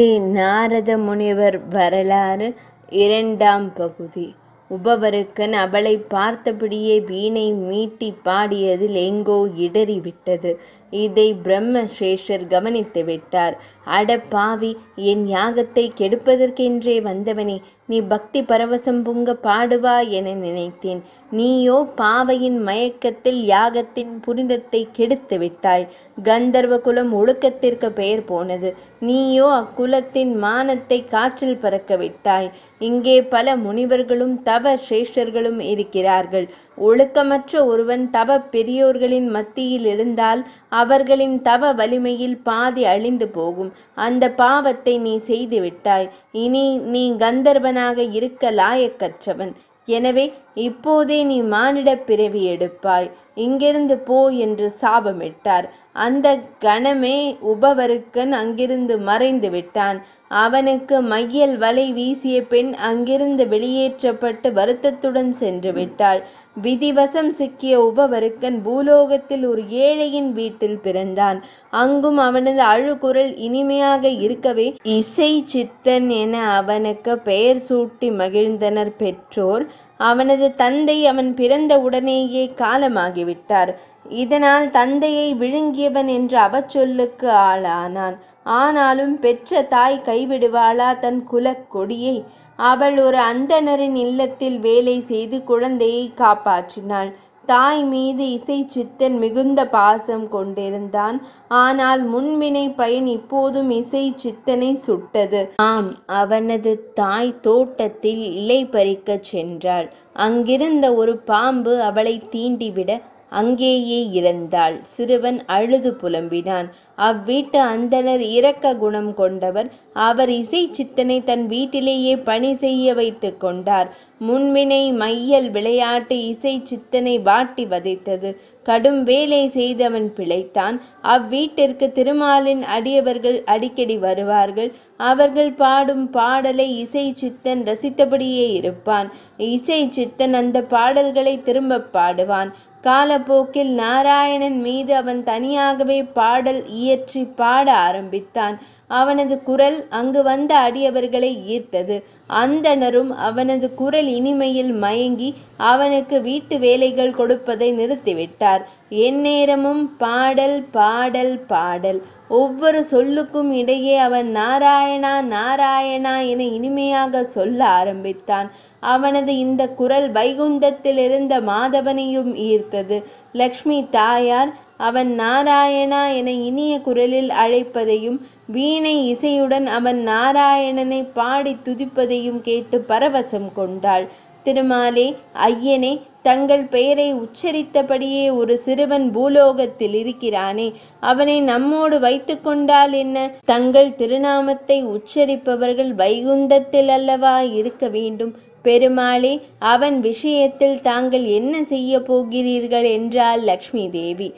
ஸ்ரீ நாரத முனிவர் வரலாறு இரண்டாம் பகுதி உபவருக்கன் அவளை பார்த்தபடியே வீணை மீட்டி பாடியதில் எங்கோ இடறிவிட்டது இதை பிரம்மசேஷர் கவனித்து விட்டார் அட பாவி என் யாகத்தை கெடுப்பதற்கென்றே வந்தவனே நீ பக்தி பரவசம் புங்க பாடுவா என நினைத்தேன் நீயோ பாவையின் மயக்கத்தில் யாகத்தின் புனிதத்தை கெடுத்து விட்டாய் கந்தர்வ குலம் ஒழுக்கத்திற்கு பெயர் போனது நீயோ அக்குலத்தின் மானத்தை காற்றில் பறக்க விட்டாய் இங்கே பல முனிவர்களும் தவ சிரேஷ்டர்களும் இருக்கிறார்கள் ஒழுக்கமற்ற ஒருவன் தவ பெரியோர்களின் மத்தியில் இருந்தால் அவர்களின் தவ வலிமையில் பாதி அழிந்து போகும் அந்த பாவத்தை நீ செய்துவிட்டாய் இனி நீ கந்தர்வனாக இருக்க லாயக்கற்றவன் எனவே இப்போதே நீ மானிட பிறவி எடுப்பாய் இங்கிருந்து போ என்று சாபமிட்டார் அந்த கணமே உபவருக்கன் அங்கிருந்து மறைந்து விட்டான் அவனுக்கு மையல் வலை வீசிய பெண் அங்கிருந்து வெளியேற்றப்பட்டு வருத்தத்துடன் சென்று விட்டாள் விதிவசம் சிக்கிய உபவருக்கன் பூலோகத்தில் ஒரு ஏழையின் வீட்டில் பிறந்தான் அங்கும் அவனது அழுகுரல் இனிமையாக இருக்கவே இசை சித்தன் என அவனுக்கு பெயர் சூட்டி மகிழ்ந்தனர் பெற்றோர் அவனது தந்தை அவன் பிறந்த உடனேயே காலமாகி ஆகிவிட்டார் இதனால் தந்தையை விழுங்கியவன் என்ற அவச்சொல்லுக்கு ஆளானான் ஆனாலும் பெற்ற தாய் கைவிடுவாளா தன் குலக்கொடியை அவள் ஒரு அந்தணரின் இல்லத்தில் வேலை செய்து குழந்தையை காப்பாற்றினாள் தாய் மீது இசை சித்தன் மிகுந்த பாசம் கொண்டிருந்தான் ஆனால் முன்வினை பயன் இப்போதும் இசை சித்தனை சுட்டது ஆம் அவனது தாய் தோட்டத்தில் இலை பறிக்கச் சென்றாள் அங்கிருந்த ஒரு பாம்பு அவளை தீண்டிவிட அங்கேயே இறந்தாள் சிறுவன் அழுது புலம்பினான் அவ்வீட்டு அந்தனர் இரக்க குணம் கொண்டவர் அவர் இசை சித்தனை தன் வீட்டிலேயே பணி செய்ய வைத்து கொண்டார் முன்வினை மையல் விளையாட்டு இசை சித்தனை வாட்டி வதைத்தது கடும் வேலை செய்தவன் பிழைத்தான் அவ்வீட்டிற்கு திருமாலின் அடியவர்கள் அடிக்கடி வருவார்கள் அவர்கள் பாடும் பாடலை இசை சித்தன் ரசித்தபடியே இருப்பான் இசை சித்தன் அந்த பாடல்களை திரும்ப பாடுவான் காலப்போக்கில் நாராயணன் மீது அவன் தனியாகவே பாடல் இயற்றி பாட ஆரம்பித்தான் அவனது குரல் அங்கு வந்த அடியவர்களை ஈர்த்தது அந்தணரும் அவனது குரல் இனிமையில் மயங்கி அவனுக்கு வீட்டு வேலைகள் கொடுப்பதை நிறுத்திவிட்டார் எந்நேரமும் பாடல் பாடல் பாடல் ஒவ்வொரு சொல்லுக்கும் இடையே அவன் நாராயணா நாராயணா என இனிமையாக சொல்ல ஆரம்பித்தான் அவனது இந்த குரல் வைகுந்தத்தில் இருந்த மாதவனையும் ஈர்த்தது லக்ஷ்மி தாயார் அவன் நாராயணா என இனிய குரலில் அழைப்பதையும் வீணை இசையுடன் அவன் நாராயணனை பாடி துதிப்பதையும் கேட்டு பரவசம் கொண்டாள் திருமாலே ஐயனே தங்கள் பெயரை உச்சரித்தபடியே ஒரு சிறுவன் பூலோகத்தில் இருக்கிறானே அவனை நம்மோடு வைத்து கொண்டால் என்ன தங்கள் திருநாமத்தை உச்சரிப்பவர்கள் வைகுந்தத்தில் அல்லவா இருக்க வேண்டும் பெருமாளே அவன் விஷயத்தில் தாங்கள் என்ன செய்ய போகிறீர்கள் என்றால் லக்ஷ்மி தேவி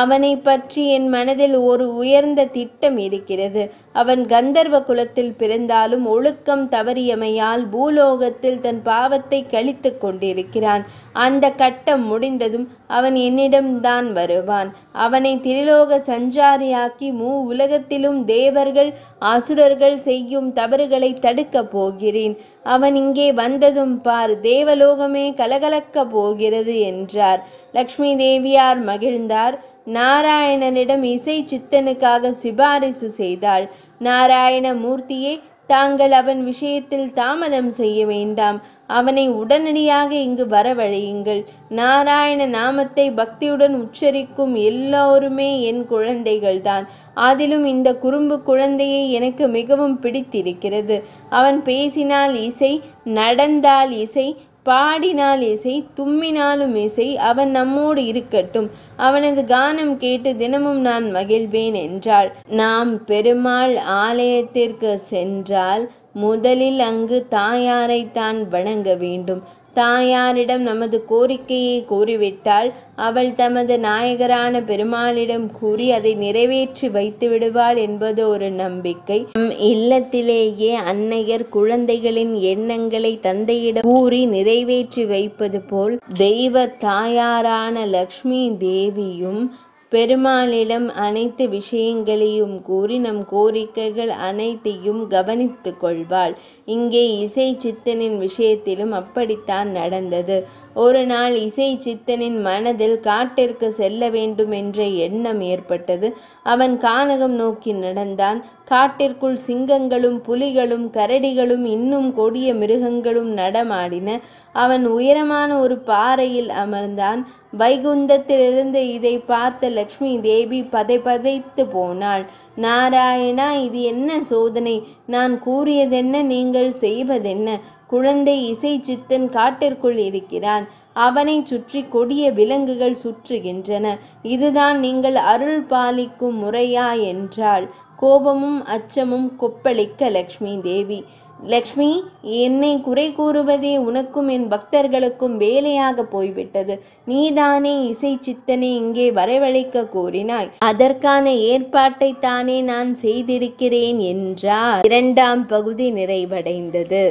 அவனை பற்றி என் மனதில் ஒரு உயர்ந்த திட்டம் இருக்கிறது அவன் கந்தர்வ குலத்தில் பிறந்தாலும் ஒழுக்கம் தவறியமையால் பூலோகத்தில் தன் பாவத்தை கழித்து கொண்டிருக்கிறான் அந்த கட்டம் முடிந்ததும் அவன் என்னிடம்தான் வருவான் அவனை திரிலோக சஞ்சாரியாக்கி மூ உலகத்திலும் தேவர்கள் அசுரர்கள் செய்யும் தவறுகளை தடுக்கப் போகிறேன் அவன் இங்கே வந்ததும் பார் தேவலோகமே கலகலக்க போகிறது என்றார் லக்ஷ்மி தேவியார் மகிழ்ந்தார் நாராயணனிடம் இசை சித்தனுக்காக சிபாரிசு செய்தாள் நாராயண மூர்த்தியே தாங்கள் அவன் விஷயத்தில் தாமதம் செய்ய வேண்டாம் அவனை உடனடியாக இங்கு வரவழையுங்கள் நாராயண நாமத்தை பக்தியுடன் உச்சரிக்கும் எல்லோருமே என் குழந்தைகள்தான் அதிலும் இந்த குறும்பு குழந்தையை எனக்கு மிகவும் பிடித்திருக்கிறது அவன் பேசினால் இசை நடந்தால் இசை பாடினால் இசை தும்மினாலும் இசை அவன் நம்மோடு இருக்கட்டும் அவனது கானம் கேட்டு தினமும் நான் மகிழ்வேன் என்றாள் நாம் பெருமாள் ஆலயத்திற்கு சென்றால் முதலில் அங்கு தாயாரைத்தான் வணங்க வேண்டும் தாயாரிடம் நமது கோரிக்கையை கோரிவிட்டால் அவள் தமது நாயகரான பெருமாளிடம் கூறி அதை நிறைவேற்றி வைத்து விடுவாள் என்பது ஒரு நம்பிக்கை நம் இல்லத்திலேயே அன்னையர் குழந்தைகளின் எண்ணங்களை தந்தையிடம் கூறி நிறைவேற்றி வைப்பது போல் தெய்வ தாயாரான லக்ஷ்மி தேவியும் பெருமாளிடம் அனைத்து விஷயங்களையும் கூறி நம் கோரிக்கைகள் அனைத்தையும் கவனித்து கொள்வாள் இங்கே இசை சித்தனின் விஷயத்திலும் அப்படித்தான் நடந்தது ஒரு நாள் இசை சித்தனின் மனதில் காட்டிற்கு செல்ல வேண்டும் என்ற எண்ணம் ஏற்பட்டது அவன் கானகம் நோக்கி நடந்தான் காட்டிற்குள் சிங்கங்களும் புலிகளும் கரடிகளும் இன்னும் கொடிய மிருகங்களும் நடமாடின அவன் உயரமான ஒரு பாறையில் அமர்ந்தான் வைகுந்தத்திலிருந்து இதை பார்த்த லக்ஷ்மி தேவி பதை பதைத்து போனாள் நாராயணா இது என்ன சோதனை நான் கூறியதென்ன நீங்கள் செய்வதென்ன குழந்தை இசை சித்தன் காட்டிற்குள் இருக்கிறான் அவனை சுற்றி கொடிய விலங்குகள் சுற்றுகின்றன இதுதான் நீங்கள் அருள் பாலிக்கும் முறையா என்றாள் கோபமும் அச்சமும் கொப்பளிக்க லக்ஷ்மி தேவி லக்ஷ்மி என்னை குறை கூறுவதே உனக்கும் என் பக்தர்களுக்கும் வேலையாக போய்விட்டது நீதானே இசை சித்தனை இங்கே வரவழைக்க கோரினாய் அதற்கான ஏற்பாட்டை தானே நான் செய்திருக்கிறேன் என்றார் இரண்டாம் பகுதி நிறைவடைந்தது